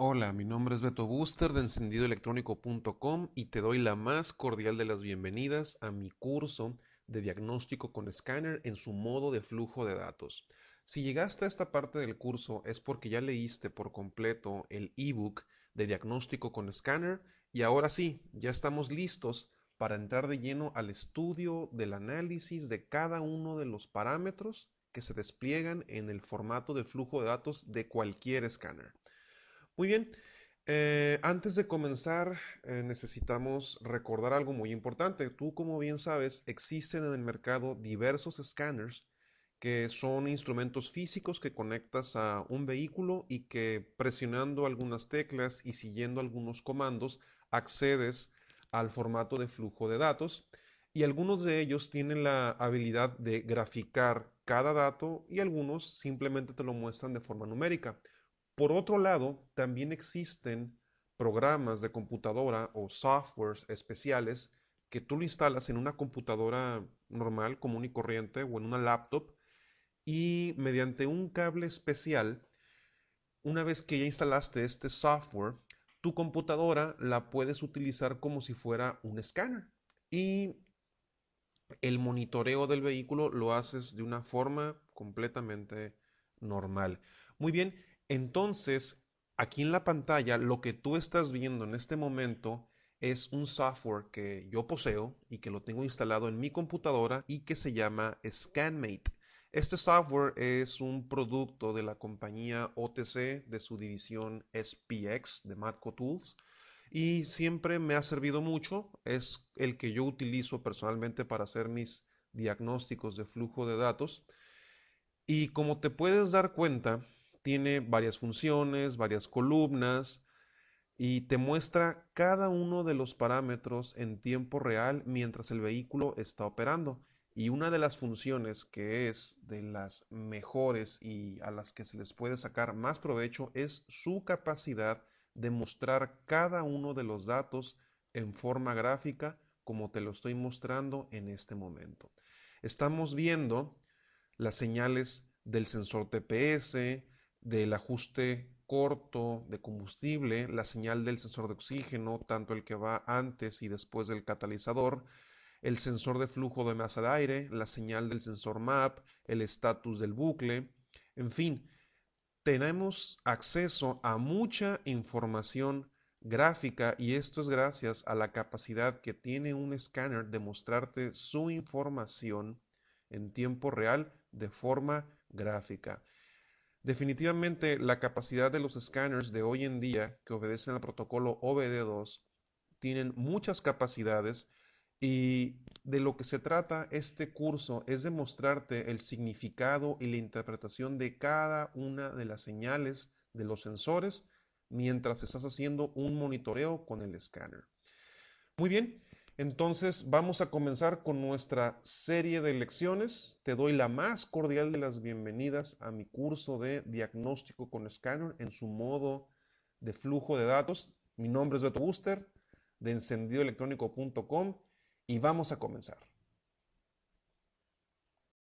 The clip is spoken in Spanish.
Hola, mi nombre es Beto Booster de encendidoelectrónico.com y te doy la más cordial de las bienvenidas a mi curso de diagnóstico con escáner en su modo de flujo de datos. Si llegaste a esta parte del curso es porque ya leíste por completo el ebook de diagnóstico con Scanner y ahora sí, ya estamos listos para entrar de lleno al estudio del análisis de cada uno de los parámetros que se despliegan en el formato de flujo de datos de cualquier escáner. Muy bien, eh, antes de comenzar eh, necesitamos recordar algo muy importante. Tú como bien sabes, existen en el mercado diversos escáneres que son instrumentos físicos que conectas a un vehículo y que presionando algunas teclas y siguiendo algunos comandos accedes al formato de flujo de datos y algunos de ellos tienen la habilidad de graficar cada dato y algunos simplemente te lo muestran de forma numérica. Por otro lado, también existen programas de computadora o softwares especiales que tú lo instalas en una computadora normal, común y corriente o en una laptop y mediante un cable especial, una vez que ya instalaste este software, tu computadora la puedes utilizar como si fuera un escáner y el monitoreo del vehículo lo haces de una forma completamente normal. Muy bien, entonces, aquí en la pantalla, lo que tú estás viendo en este momento es un software que yo poseo y que lo tengo instalado en mi computadora y que se llama ScanMate. Este software es un producto de la compañía OTC de su división SPX de Matco Tools y siempre me ha servido mucho. Es el que yo utilizo personalmente para hacer mis diagnósticos de flujo de datos. Y como te puedes dar cuenta, tiene varias funciones, varias columnas y te muestra cada uno de los parámetros en tiempo real mientras el vehículo está operando. Y una de las funciones que es de las mejores y a las que se les puede sacar más provecho es su capacidad de mostrar cada uno de los datos en forma gráfica como te lo estoy mostrando en este momento. Estamos viendo las señales del sensor TPS, del ajuste corto de combustible, la señal del sensor de oxígeno, tanto el que va antes y después del catalizador, el sensor de flujo de masa de aire, la señal del sensor MAP, el estatus del bucle, en fin, tenemos acceso a mucha información gráfica y esto es gracias a la capacidad que tiene un escáner de mostrarte su información en tiempo real de forma gráfica. Definitivamente la capacidad de los escáneres de hoy en día que obedecen al protocolo OBD2 tienen muchas capacidades y de lo que se trata este curso es de mostrarte el significado y la interpretación de cada una de las señales de los sensores mientras estás haciendo un monitoreo con el escáner. Muy bien, entonces vamos a comenzar con nuestra serie de lecciones. Te doy la más cordial de las bienvenidas a mi curso de diagnóstico con Scanner en su modo de flujo de datos. Mi nombre es Beto Buster de encendidoelectrónico.com y vamos a comenzar.